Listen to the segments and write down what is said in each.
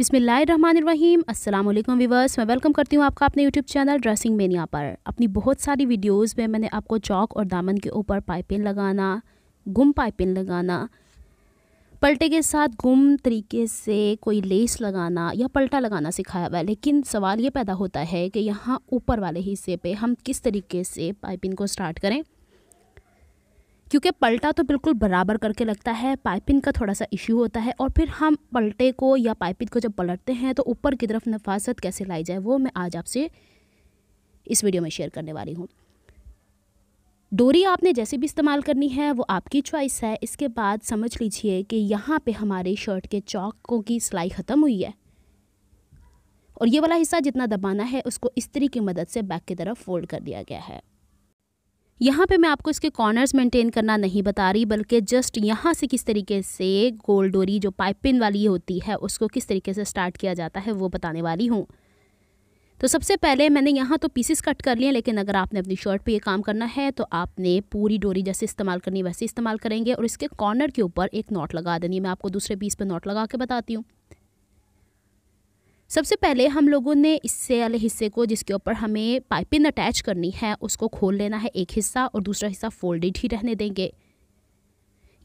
बिसमीम वालेकुम वीवर्स मैं वेलकम करती हूँ आपका अपने यूट्यूब चैनल ड्रेसिंग मेनिया पर अपनी बहुत सारी वीडियोज़ में मैंने आपको चौक और दामन के ऊपर पाइपिन लगाना गुम पाइपिन लगाना पलटे के साथ गुम तरीके से कोई लेस लगाना या पलटा लगाना सिखाया हुआ है लेकिन सवाल ये पैदा होता है कि यहाँ ऊपर वाले हिस्से पर हम किस तरीके से पाइपिंग को स्टार्ट करें क्योंकि पलटा तो बिल्कुल बराबर करके लगता है पाइपिंग का थोड़ा सा इश्यू होता है और फिर हम पलटे को या पाइपिंग को जब पलटते हैं तो ऊपर की तरफ नफासत कैसे लाई जाए वो मैं आज आपसे इस वीडियो में शेयर करने वाली हूँ डोरी आपने जैसे भी इस्तेमाल करनी है वो आपकी चॉइस है इसके बाद समझ लीजिए कि यहाँ पर हमारे शर्ट के चौकों की सिलाई ख़त्म हुई है और ये वाला हिस्सा जितना दबाना है उसको इस्त्री की मदद से बैक की तरफ फोल्ड कर दिया गया है यहाँ पे मैं आपको इसके कॉर्नर्स मेंटेन करना नहीं बता रही बल्कि जस्ट यहाँ से किस तरीके से गोल डोरी जो पाइपिन वाली होती है उसको किस तरीके से स्टार्ट किया जाता है वो बताने वाली हूँ तो सबसे पहले मैंने यहाँ तो पीसेस कट कर लिए लेकिन अगर आपने अपनी शर्ट पे ये काम करना है तो आपने पूरी डोरी जैसे इस्तेमाल करनी वैसे इस्तेमाल करेंगे और इसके कॉर्नर के ऊपर एक नॉट लगा देनी है मैं आपको दूसरे पीस पे नॉट लगा के बताती हूँ सबसे पहले हम लोगों ने इससे वाले हिस्से को जिसके ऊपर हमें पाइपिंग अटैच करनी है उसको खोल लेना है एक हिस्सा और दूसरा हिस्सा फोल्डेड ही रहने देंगे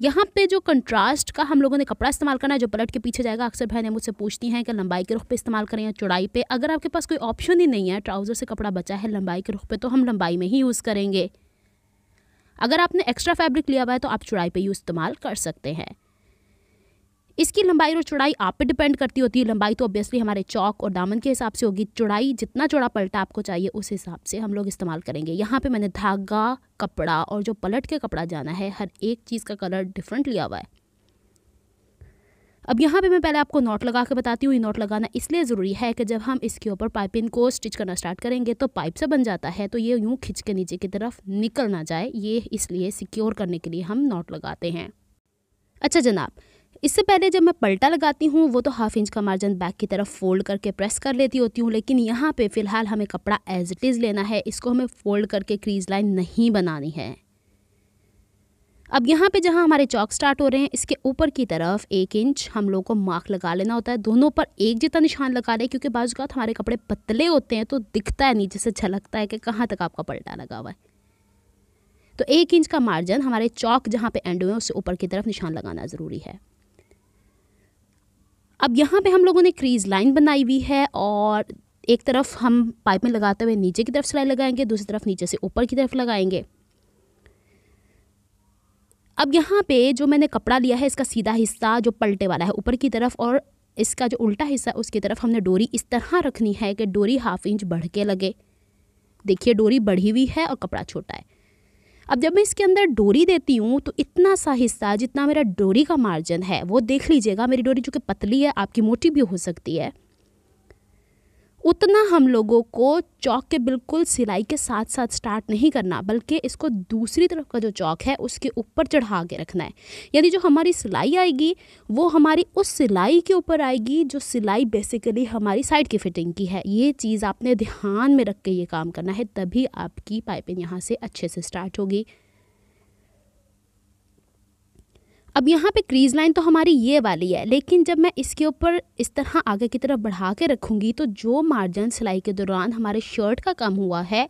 यहाँ पे जो कंट्रास्ट का हम लोगों ने कपड़ा इस्तेमाल करना है जो पलट के पीछे जाएगा अक्सर बहनें मुझसे पूछती हैं कि लंबाई के रुख पे इस्तेमाल करें या चौड़ाई पे अगर आपके पास कोई ऑप्शन ही नहीं है ट्राउज़र से कपड़ा बचा है लंबाई के रुख पे तो हम लंबाई में ही यूज़ करेंगे अगर आपने एक्स्ट्रा फैब्रिक लिया हुआ है तो आप चौड़ाई पर यूज़ इस्तेमाल कर सकते हैं इसकी लंबाई और चौड़ाई आप पे डिपेंड करती होती है लंबाई तो ऑब्वियसली हमारे चौक और दामन के हिसाब से होगी चौड़ाई जितना चौड़ा पलटा आपको चाहिए उस हिसाब से हम लोग इस्तेमाल करेंगे यहाँ पे मैंने धागा कपड़ा और जो पलट के कपड़ा जाना है हर एक चीज़ का कलर डिफरेंट लिया हुआ है अब यहाँ पे मैं पहले आपको नॉट लगा के बताती हूँ ये नॉट लगाना इसलिए ज़रूरी है कि जब हम इसके ऊपर पाइपिंग को स्टिच करना स्टार्ट करेंगे तो पाइप से बन जाता है तो ये यूँ खिंच के नीचे की तरफ निकल ना जाए ये इसलिए सिक्योर करने के लिए हम नॉट लगाते हैं अच्छा जनाब इससे पहले जब मैं पलटा लगाती हूँ वो तो हाफ इंच का मार्जिन बैक की तरफ फोल्ड करके प्रेस कर लेती होती हूँ लेकिन यहाँ पे फ़िलहाल हमें कपड़ा एज इट इज़ लेना है इसको हमें फोल्ड करके क्रीज लाइन नहीं बनानी है अब यहाँ पे जहाँ हमारे चौक स्टार्ट हो रहे हैं इसके ऊपर की तरफ एक इंच हम लोगों को मार्क लगा लेना होता है दोनों पर एक जितना निशान लगा रहे क्योंकि का हमारे कपड़े पतले होते हैं तो दिखता है नीचे से झलकता है कि कहाँ तक आपका पलटा लगा हुआ है तो एक इंच का मार्जिन हमारे चौक जहाँ पे एंड हुए हैं उससे ऊपर की तरफ निशान लगाना ज़रूरी है अब यहाँ पे हम लोगों ने क्रीज लाइन बनाई हुई है और एक तरफ हम पाइप में लगाते हुए नीचे की तरफ सिलाई लगाएंगे दूसरी तरफ नीचे से ऊपर की तरफ लगाएंगे अब यहाँ पे जो मैंने कपड़ा लिया है इसका सीधा हिस्सा जो पलटे वाला है ऊपर की तरफ और इसका जो उल्टा हिस्सा उसकी तरफ हमने डोरी इस तरह रखनी है कि डोरी हाफ इंच बढ़ के लगे देखिए डोरी बढ़ी हुई है और कपड़ा छोटा है अब जब मैं इसके अंदर डोरी देती हूँ तो इतना सा हिस्सा जितना मेरा डोरी का मार्जिन है वो देख लीजिएगा मेरी डोरी जो कि पतली है आपकी मोटी भी हो सकती है उतना हम लोगों को चौक के बिल्कुल सिलाई के साथ साथ स्टार्ट नहीं करना बल्कि इसको दूसरी तरफ का जो चौक है उसके ऊपर चढ़ा के रखना है यानी जो हमारी सिलाई आएगी वो हमारी उस सिलाई के ऊपर आएगी जो सिलाई बेसिकली हमारी साइड की फिटिंग की है ये चीज़ आपने ध्यान में रख के ये काम करना है तभी आपकी पाइपिंग यहाँ से अच्छे से स्टार्ट होगी अब यहाँ पे क्रीज लाइन तो हमारी ये वाली है लेकिन जब मैं इसके ऊपर इस तरह आगे की तरफ बढ़ा के रखूँगी तो जो मार्जिन सिलाई के दौरान हमारे शर्ट का कम हुआ है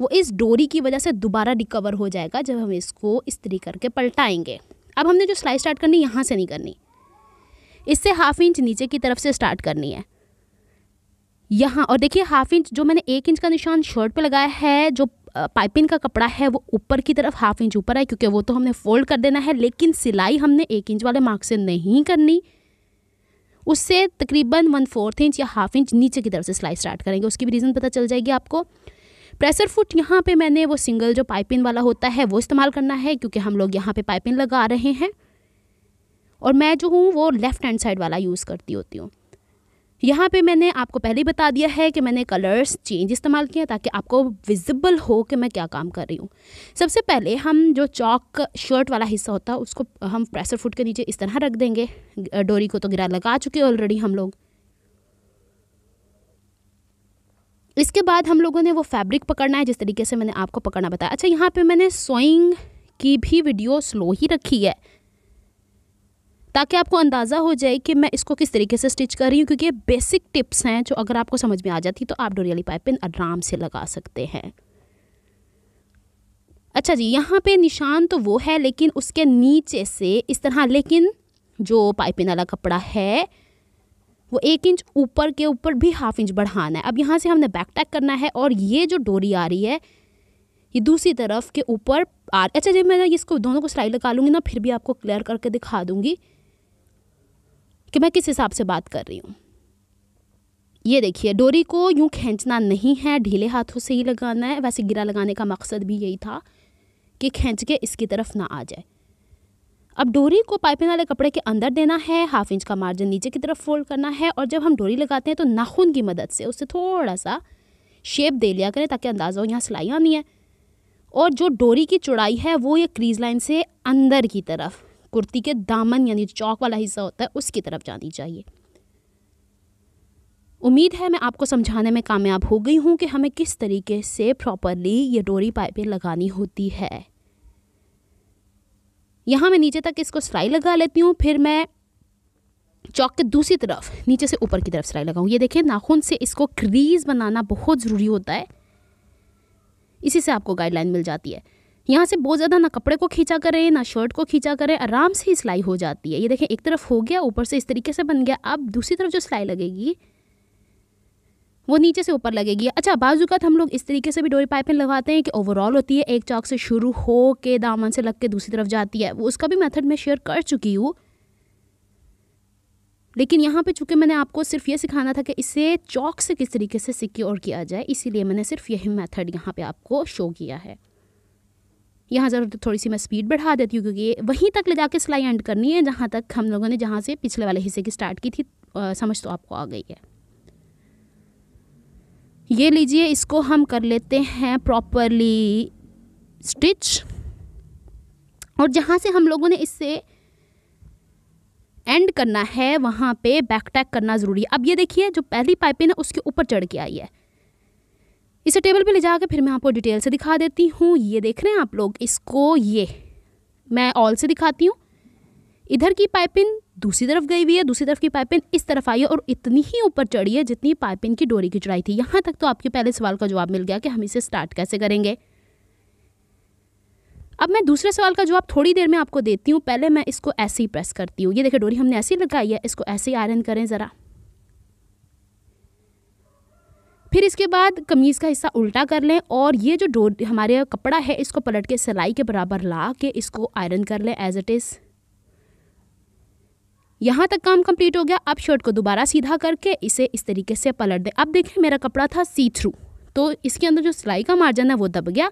वो इस डोरी की वजह से दोबारा रिकवर हो जाएगा जब हम इसको इस तरीके करके पलटाएंगे अब हमने जो सिलाई स्टार्ट करनी यहाँ से नहीं करनी इससे हाफ इंच नीचे की तरफ से स्टार्ट करनी है यहाँ और देखिए हाफ इंच जो मैंने एक इंच का निशान शर्ट पे लगाया है जो पाइपिंग का कपड़ा है वो ऊपर की तरफ हाफ इंच ऊपर है क्योंकि वो तो हमने फोल्ड कर देना है लेकिन सिलाई हमने एक इंच वाले मार्क से नहीं करनी उससे तकरीबन वन फोर्थ इंच या हाफ इंच नीचे की तरफ से सिलाई स्टार्ट करेंगे उसकी भी रीज़न पता चल जाएगी आपको प्रेशर फुट यहाँ पे मैंने वो सिंगल जो पाइपिंग वाला होता है वो इस्तेमाल करना है क्योंकि हम लोग यहाँ पे पाइपिंग लगा रहे हैं और मैं जो हूँ वो लेफ़्ट हैंड साइड वाला यूज़ करती होती हूँ यहाँ पे मैंने आपको पहले ही बता दिया है कि मैंने कलर्स चेंज इस्तेमाल किए ताकि आपको विजिबल हो कि मैं क्या काम कर रही हूँ सबसे पहले हम जो चौक शर्ट वाला हिस्सा होता है उसको हम प्रेसर फुट के नीचे इस तरह रख देंगे डोरी को तो गिरा लगा चुके ऑलरेडी हम लोग इसके बाद हम लोगों ने वो फैब्रिक पकड़ना है जिस तरीके से मैंने आपको पकड़ना बताया अच्छा यहाँ पे मैंने सोइंग की भी वीडियो स्लो ही रखी है ताकि आपको अंदाज़ा हो जाए कि मैं इसको किस तरीके से स्टिच कर रही हूँ क्योंकि ये बेसिक टिप्स हैं जो अगर आपको समझ में आ जाती तो आप वाली पाइपिन आराम से लगा सकते हैं अच्छा जी यहाँ पे निशान तो वो है लेकिन उसके नीचे से इस तरह लेकिन जो पाइपिन वाला कपड़ा है वो एक इंच ऊपर के ऊपर भी हाफ इंच बढ़ाना है अब यहाँ से हमने बैक टैक करना है और ये जो डोरी आ रही है ये दूसरी तरफ के ऊपर आ अच्छा जी मैं इसको दोनों को सिलाई लगा लूँगी ना फिर भी आपको क्लियर करके दिखा दूँगी कि मैं किस हिसाब से बात कर रही हूँ ये देखिए डोरी को यूँ खींचना नहीं है ढीले हाथों से ही लगाना है वैसे गिरा लगाने का मकसद भी यही था कि खींच के इसकी तरफ ना आ जाए अब डोरी को पाइपिंग वाले कपड़े के अंदर देना है हाफ इंच का मार्जिन नीचे की तरफ फोल्ड करना है और जब हम डोरी लगाते हैं तो नाखून की मदद से उससे थोड़ा सा शेप दे लिया करें ताकि अंदाज़ा हो यहाँ सिलाई आनी है और जो डोरी की चौड़ाई है वो ये क्रीज लाइन से अंदर की तरफ कुर्ती के दामन यानी चौक वाला हिस्सा होता है उसकी तरफ जानी चाहिए उम्मीद है मैं आपको समझाने में कामयाब हो गई हूँ कि हमें किस तरीके से प्रॉपरली ये डोरी पाइपें लगानी होती है यहाँ मैं नीचे तक इसको सिलाई लगा लेती हूँ फिर मैं चौक के दूसरी तरफ नीचे से ऊपर की तरफ सिलाई लगाऊँ ये देखें नाखून से इसको क्रीज बनाना बहुत ज़रूरी होता है इसी से आपको गाइडलाइन मिल जाती है यहाँ से बहुत ज़्यादा ना कपड़े को खींचा करें ना शर्ट को खींचा करें आराम से ही सिलाई हो जाती है ये देखें एक तरफ हो गया ऊपर से इस तरीके से बन गया अब दूसरी तरफ जो सिलाई लगेगी वो नीचे से ऊपर लगेगी अच्छा बाजूकात हम लोग इस तरीके से भी डोरी पाइपिंग लगाते हैं कि ओवरऑल होती है एक चौक से शुरू हो के दामन से लग के दूसरी तरफ जाती है वो उसका भी मेथड मैं शेयर कर चुकी हूँ लेकिन यहाँ पे चूँकि मैंने आपको सिर्फ ये सिखाना था कि इसे चौक से किस तरीके से सिक्योर किया जाए इसीलिए मैंने सिर्फ यही मैथड यहाँ पर आपको शो किया है यहाँ ज़रूर थोड़ी सी मैं स्पीड बढ़ा देती हूँ क्योंकि वहीं तक ले जाके सिलाई एंड करनी है जहाँ तक हम लोगों ने जहाँ से पिछले वाले हिस्से की स्टार्ट की थी आ, समझ तो आपको आ गई है ये लीजिए इसको हम कर लेते हैं प्रॉपरली स्टिच और जहाँ से हम लोगों ने इससे एंड करना है वहाँ पे बैक टैक करना ज़रूरी है अब ये देखिए जो पहली पाइपिंग है उसके ऊपर चढ़ के आई है इसे टेबल पे ले जाकर फिर मैं आपको डिटेल से दिखा देती हूँ ये देख रहे हैं आप लोग इसको ये मैं ऑल से दिखाती हूँ इधर की पाइपिंग दूसरी तरफ गई हुई है दूसरी तरफ की पाइपिंग इस तरफ आई है और इतनी ही ऊपर चढ़ी है जितनी पाइपिंग की डोरी की चढ़ाई थी यहाँ तक तो आपके पहले सवाल का जवाब मिल गया कि हम इसे स्टार्ट कैसे करेंगे अब मैं दूसरे सवाल का जवाब थोड़ी देर में आपको देती हूँ पहले मैं इसको ऐसे ही प्रेस करती हूँ ये देखिए डोरी हमने ऐसे ही लगाई है इसको ऐसे ही आयरन करें ज़रा फिर इसके बाद कमीज़ का हिस्सा उल्टा कर लें और ये जो डोर हमारे कपड़ा है इसको पलट के सिलाई के बराबर ला के इसको आयरन कर लें एज इट इज़ यहाँ तक काम कंप्लीट हो गया अब शर्ट को दोबारा सीधा करके इसे इस तरीके से पलट दें अब देखें मेरा कपड़ा था सी थ्रू तो इसके अंदर जो सिलाई का मार्जिन है वो दब गया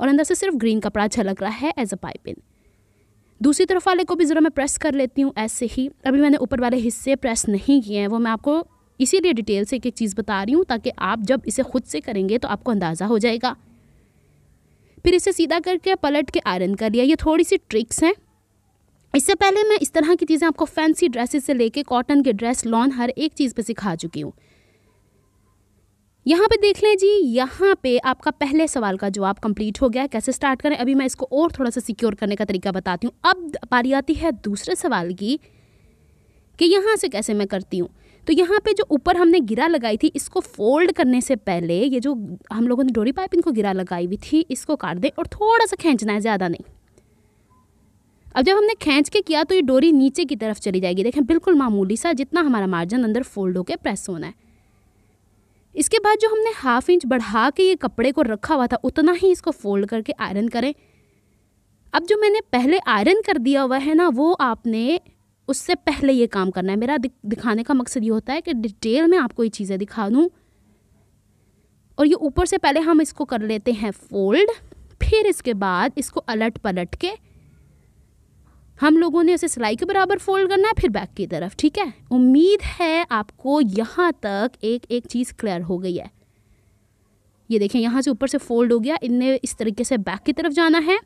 और अंदर से सिर्फ ग्रीन कपड़ा झलक रहा है एज अ पाइपिन दूसरी तरफ वाले को भी ज़रा मैं प्रेस कर लेती हूँ ऐसे ही अभी मैंने ऊपर वाले हिस्से प्रेस नहीं किए हैं वो मैं आपको इसीलिए डिटेल से एक एक चीज़ बता रही हूँ ताकि आप जब इसे खुद से करेंगे तो आपको अंदाज़ा हो जाएगा फिर इसे सीधा करके पलट के आयरन कर लिया ये थोड़ी सी ट्रिक्स हैं इससे पहले मैं इस तरह की चीज़ें आपको फैंसी ड्रेसेस से लेके कॉटन के ड्रेस लॉन हर एक चीज़ पे सिखा चुकी हूँ यहाँ पे देख लें जी यहाँ पे आपका पहले सवाल का जवाब कंप्लीट हो गया कैसे स्टार्ट करें अभी मैं इसको और थोड़ा सा सिक्योर करने का तरीका बताती हूँ अब पारी आती है दूसरे सवाल की कि यहाँ से कैसे मैं करती हूँ तो यहाँ पे जो ऊपर हमने गिरा लगाई थी इसको फोल्ड करने से पहले ये जो हम लोगों ने डोरी पाइप इनको गिरा लगाई हुई थी इसको काट दें और थोड़ा सा खींचना है ज़्यादा नहीं अब जब हमने खींच के किया तो ये डोरी नीचे की तरफ चली जाएगी देखें बिल्कुल मामूली सा जितना हमारा मार्जिन अंदर फोल्ड होकर प्रेस होना है इसके बाद जो हमने हाफ इंच बढ़ा के ये कपड़े को रखा हुआ था उतना ही इसको फोल्ड करके आयरन करें अब जो मैंने पहले आयरन कर दिया हुआ है ना वो आपने उससे पहले ये काम करना है मेरा दिखाने का मकसद ये होता है कि डिटेल में आपको ये चीज़ें दिखा दूँ और ये ऊपर से पहले हम इसको कर लेते हैं फोल्ड फिर इसके बाद इसको अलट पलट के हम लोगों ने उसे सिलाई के बराबर फोल्ड करना है फिर बैक की तरफ ठीक है उम्मीद है आपको यहाँ तक एक एक चीज़ क्लियर हो गई है ये देखें यहाँ से ऊपर से फोल्ड हो गया इनने इस तरीके से बैक की तरफ जाना है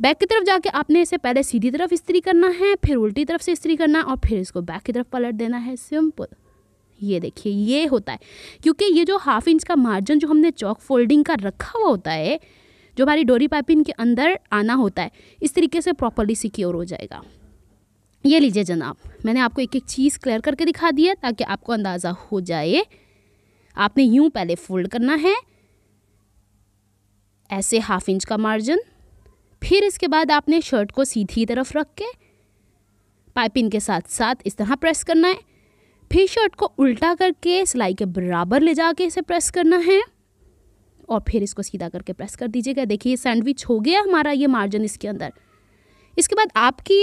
बैक की तरफ जाके आपने इसे पहले सीधी तरफ इस्त्री करना है फिर उल्टी तरफ से इस्त्री करना और फिर इसको बैक की तरफ पलट देना है सिंपल ये देखिए ये होता है क्योंकि ये जो हाफ इंच का मार्जिन जो हमने चौक फोल्डिंग का रखा हुआ होता है जो हमारी डोरी पाइपिंग के अंदर आना होता है इस तरीके से प्रॉपरली सिक्योर हो जाएगा ये लीजिए जनाब मैंने आपको एक एक चीज़ क्लियर करके दिखा दिया ताकि आपको अंदाज़ा हो जाए आपने यूँ पहले फोल्ड करना है ऐसे हाफ इंच का मार्जिन फिर इसके बाद आपने शर्ट को सीधी तरफ रख के पाइपिंग के साथ साथ इस तरह प्रेस करना है फिर शर्ट को उल्टा करके सिलाई के बराबर ले जाके इसे प्रेस करना है और फिर इसको सीधा करके प्रेस कर दीजिएगा देखिए सैंडविच हो गया हमारा ये मार्जिन इसके अंदर इसके बाद आपकी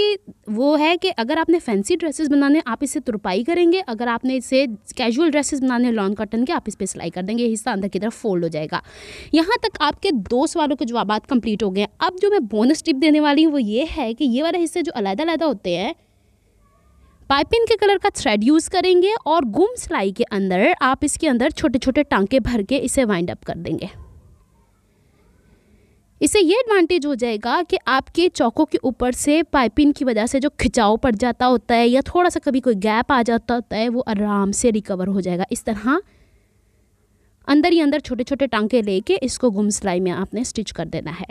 वो है कि अगर आपने फैंसी ड्रेसेस बनाने आप इसे तुरपाई करेंगे अगर आपने इसे कैजुअल ड्रेसेस बनाने लॉन्ग कॉटन के आप इस पर सिलाई कर देंगे ये हिस्सा अंदर की तरफ फोल्ड हो जाएगा यहाँ तक आपके दो सवालों के जवाब कंप्लीट हो गए अब जो मैं बोनस टिप देने वाली हूँ वो ये है कि ये वाला हिस्से जो अलहदा होते हैं पाइपिन के कलर का थ्रेड यूज़ करेंगे और गुम सिलाई के अंदर आप इसके अंदर छोटे छोटे टांके भर के इसे वाइंड अप कर देंगे इससे ये एडवांटेज हो जाएगा कि आपके चौकों के ऊपर से पाइपिंग की वजह से जो खिंचाव पड़ जाता होता है या थोड़ा सा कभी कोई गैप आ जाता होता है वो आराम से रिकवर हो जाएगा इस तरह अंदर ही अंदर छोटे छोटे टांके लेके इसको गुम सिलाई में आपने स्टिच कर देना है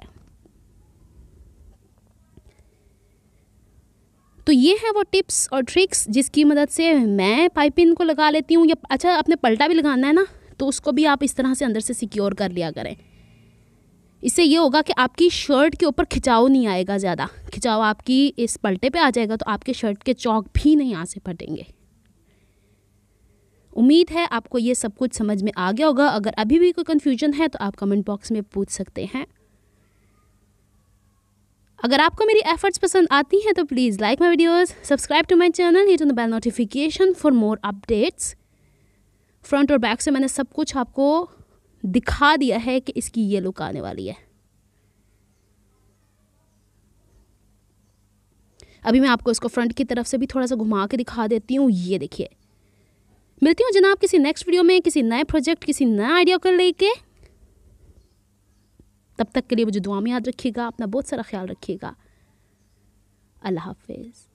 तो ये है वो टिप्स और ट्रिक्स जिसकी मदद से मैं पाइपिन को लगा लेती हूँ या अच्छा आपने पलटा भी लगाना है ना तो उसको भी आप इस तरह से अंदर से सिक्योर कर लिया करें इससे ये होगा कि आपकी शर्ट के ऊपर खिंचाव नहीं आएगा ज़्यादा खिंचाव आपकी इस पलटे पे आ जाएगा तो आपके शर्ट के चौक भी नहीं यहाँ से फटेंगे उम्मीद है आपको ये सब कुछ समझ में आ गया होगा अगर अभी भी कोई कन्फ्यूजन है तो आप कमेंट बॉक्स में पूछ सकते हैं अगर आपको मेरी एफर्ट्स पसंद आती हैं तो please like my videos subscribe to my channel hit on the bell notification for more updates front और बैक से मैंने सब कुछ आपको दिखा दिया है कि इसकी ये लुक आने वाली है अभी मैं आपको इसको फ्रंट की तरफ से भी थोड़ा सा घुमा के दिखा देती हूँ ये देखिए मिलती हूँ जनाब किसी नेक्स्ट वीडियो में किसी नए प्रोजेक्ट किसी नया आइडिया को लेके तब तक के लिए मुझे दुआ में याद रखिएगा अपना बहुत सारा ख्याल रखिएगा अल्लाह हाफिज़